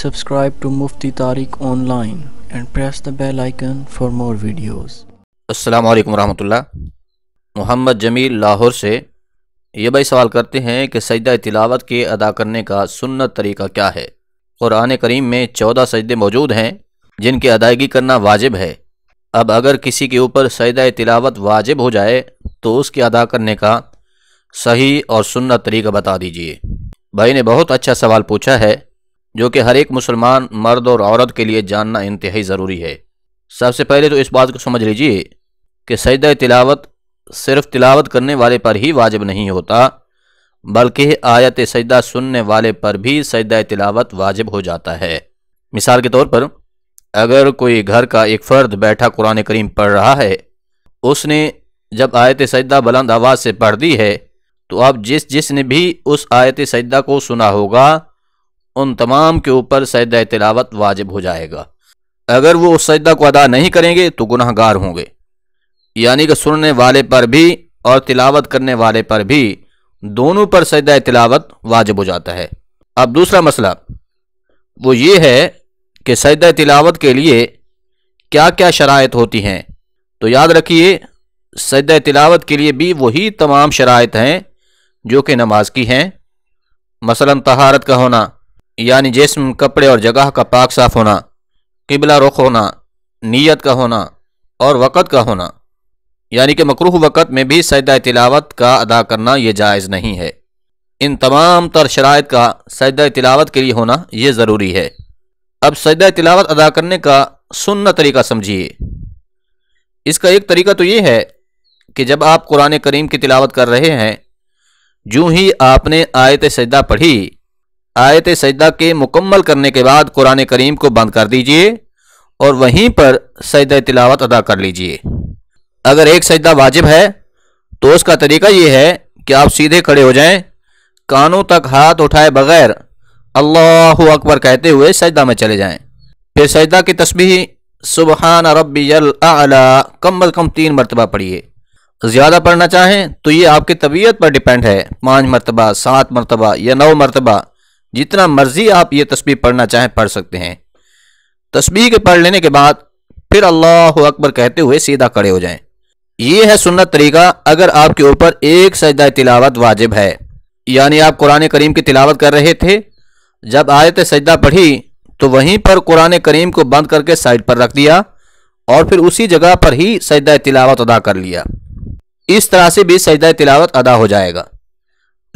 subscribe to Mufti Tariq online and press the bell icon for more videos. असलकम वरहमल्ला मोहम्मद जमील लाहौर से ये भाई सवाल करते हैं कि सजदा तिलावत के अदा करने का सुन्नत तरीका क्या है क़ुरान करीम में चौदह सजदे मौजूद हैं जिनकी अदायगी करना वाजिब है अब अगर किसी के ऊपर सजदा तिलावत वाजिब हो जाए तो उसके अदा करने का सही और सुन्नत तरीका बता दीजिए भाई ने बहुत अच्छा सवाल पूछा है जो कि हर एक मुसलमान मर्द और औरत के लिए जानना इंतहाई ज़रूरी है सबसे पहले तो इस बात को समझ लीजिए कि सजदा तिलावत सिर्फ तिलावत करने वाले पर ही वाजिब नहीं होता बल्कि आयत सजदा सुनने वाले पर भी सजदा तिलावत वाजिब हो जाता है मिसाल के तौर पर अगर कोई घर का एक फ़र्द बैठा कुरान करीम पढ़ रहा है उसने जब आयत सजदा बुलंद आवाज़ से पढ़ दी है तो अब जिस जिसने भी उस आयत सजदा को सुना होगा उन तमाम के ऊपर सैद तिलावत वाजिब हो जाएगा अगर वो उस सजदा को अदा नहीं करेंगे तो गुनाहगार होंगे यानी कि सुनने वाले पर भी और तिलावत करने वाले पर भी दोनों पर सैद तिलावत वाजिब हो जाता है अब दूसरा मसला वो ये है कि सैद तिलावत के लिए क्या क्या शरात होती हैं तो याद रखिए सैद तिलावत के लिए भी वही तमाम शरात हैं जो कि नमाज की हैं मसलन तहारत का होना यानी जिसम कपड़े और जगह का पाक साफ होना किबला रुख होना नीयत का होना और वक़्त का होना यानी कि मकरूह वक़्त में भी सजदा तिलावत का अदा करना ये जायज़ नहीं है इन तमाम तर शराइ का सजदा तिलावत के लिए होना ये ज़रूरी है अब सजदा तिलावत अदा करने का सुनना तरीका समझिए इसका एक तरीका तो ये है कि जब आप कुरान करीम की तिलावत कर रहे हैं जूँ ही आपने आयत सजदा पढ़ी आयत सजदा के मुकम्मल करने के बाद कुरान करीम को बंद कर दीजिए और वहीं पर सजद तिलावत अदा कर लीजिए अगर एक सजदा वाजिब है तो उसका तरीका यह है कि आप सीधे खड़े हो जाएं, कानों तक हाथ उठाए बगैर अल्लाह अकबर कहते हुए सजदा में चले जाएं। फिर सजदा की तस्बी सुबहान रबी कम अज़ कम तीन मरतबा पढ़िए ज़्यादा पढ़ना चाहें तो ये आपकी तबीयत पर डिपेंड है पाँच मरतबा सात मरतबा या नौ मरतबा जितना मर्जी आप ये तस्वीर पढ़ना चाहें पढ़ सकते हैं तस्वीर के पढ़ लेने के बाद फिर अल्लाह अकबर कहते हुए सीधा खड़े हो जाएं। ये है सुन्नत तरीका अगर आपके ऊपर एक सजदा तिलावत वाजिब है यानी आप कुरान करीम की तिलावत कर रहे थे जब आयत सजदा पढ़ी तो वहीं पर कुरान करीम को बंद करके साइड पर रख दिया और फिर उसी जगह पर ही सजदा तिलावत अदा कर लिया इस तरह से भी सजदा तिलावत अदा हो जाएगा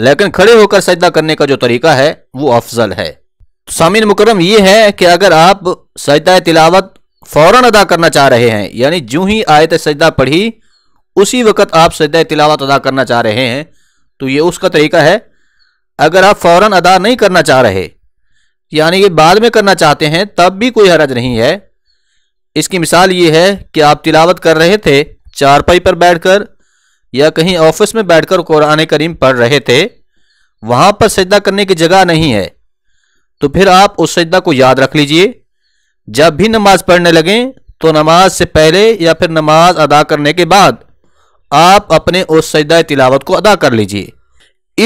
लेकिन खड़े होकर सजदा करने का जो तरीका है वो अफजल है सामिन मुकरम ये है कि अगर आप सजदा तिलावत फ़ौरन अदा करना चाह रहे हैं यानी जूँ ही आयत सजदा पढ़ी उसी वक़्त आप सजदा तिलावत अदा करना चाह रहे हैं तो ये उसका तरीका है अगर आप फ़ौर अदा नहीं करना चाह रहे यानी ये बाद में करना चाहते हैं तब भी कोई हरज नहीं है इसकी मिसाल ये है कि आप तिलावत कर रहे थे चारपाई पर बैठकर या कहीं ऑफिस में बैठकर कुरान करीम पढ़ रहे थे वहां पर सजदा करने की जगह नहीं है तो फिर आप उस सजदा को याद रख लीजिए जब भी नमाज पढ़ने लगें तो नमाज से पहले या फिर नमाज अदा करने के बाद आप अपने उस सजदा तिलावत को अदा कर लीजिए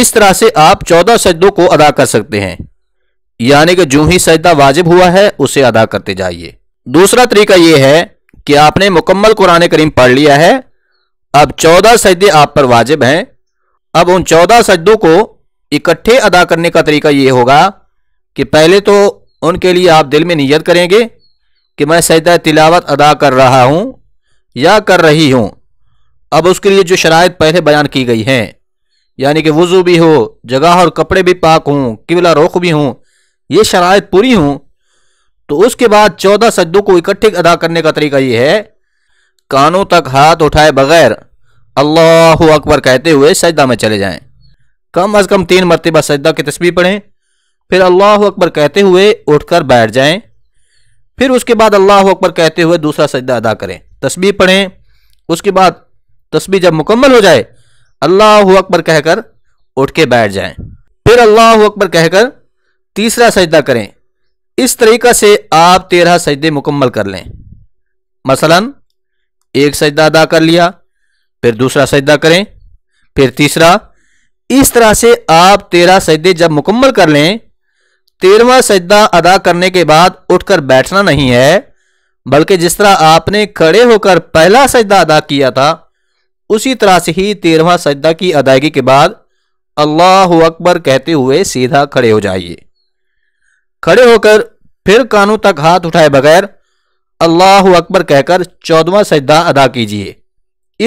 इस तरह से आप चौदह सजदों को अदा कर सकते हैं यानी कि जो ही सजदा वाजिब हुआ है उसे अदा करते जाइए दूसरा तरीका यह है कि आपने मुकम्मल कुरान करीम पढ़ लिया है अब चौदह सजदे आप पर वाजिब हैं अब उन चौदह सजदों को इकट्ठे अदा करने का तरीका ये होगा कि पहले तो उनके लिए आप दिल में नीयत करेंगे कि मैं सजदा तिलावत अदा कर रहा हूँ या कर रही हूँ अब उसके लिए जो शराइ पहले बयान की गई हैं यानी कि वज़ू भी हो जगह और कपड़े भी पाक हों किबला रुख भी हों ये शराइ पूरी हों तो उसके बाद चौदह सजदों को इकट्ठे अदा करने का तरीका ये है कानों तक हाथ उठाए बगैर अल्लाह अकबर कहते हुए सजदा में चले जाएं। कम अज़ कम तीन मरतबा सजदा की तस्वीर पढ़ें फिर अल्लाह अकबर कहते हुए उठकर बैठ जाएं। फिर उसके बाद अल्लाह अकबर कहते हुए दूसरा सजदा अदा करें तस्वीर पढ़ें उसके बाद तस्वीर जब मुकम्मल हो जाए अल्लाह अकबर कहकर उठ के बैठ जाए फिर अल्लाह अकबर कहकर तीसरा सजदा करें इस तरीक़ा से आप तेरह सजदे मुकम्मल कर लें मसलन एक सजदा अदा कर लिया फिर दूसरा सजदा करें फिर तीसरा इस तरह से आप तेरह सजदे जब मुकम्मल कर लें तेरहवा सजदा अदा करने के बाद उठकर बैठना नहीं है बल्कि जिस तरह आपने खड़े होकर पहला सजदा अदा किया था उसी तरह से ही तेरहवा सजदा की अदायगी के बाद अल्लाह अकबर कहते हुए सीधा खड़े हो जाइए खड़े होकर फिर कानों तक हाथ उठाए बगैर अल्लाह अकबर कहकर चौदवा सजदा अदा कीजिए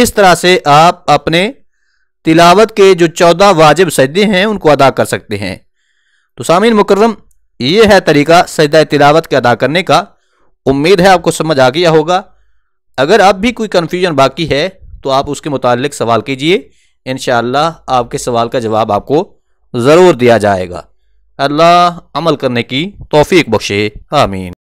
इस तरह से आप अपने तिलावत के जो चौदह वाजिब सजदे हैं उनको अदा कर सकते हैं तो सामिन मुकर्रम ये है तरीका सजदा तिलावत के अदा करने का उम्मीद है आपको समझ आ गया होगा अगर अब भी कोई कन्फ्यूजन बाकी है तो आप उसके मुतालिक सवाल कीजिए इन आपके सवाल का जवाब आपको ज़रूर दिया जाएगा अल्लाह अमल करने की तोफ़ी बख्शे आमीन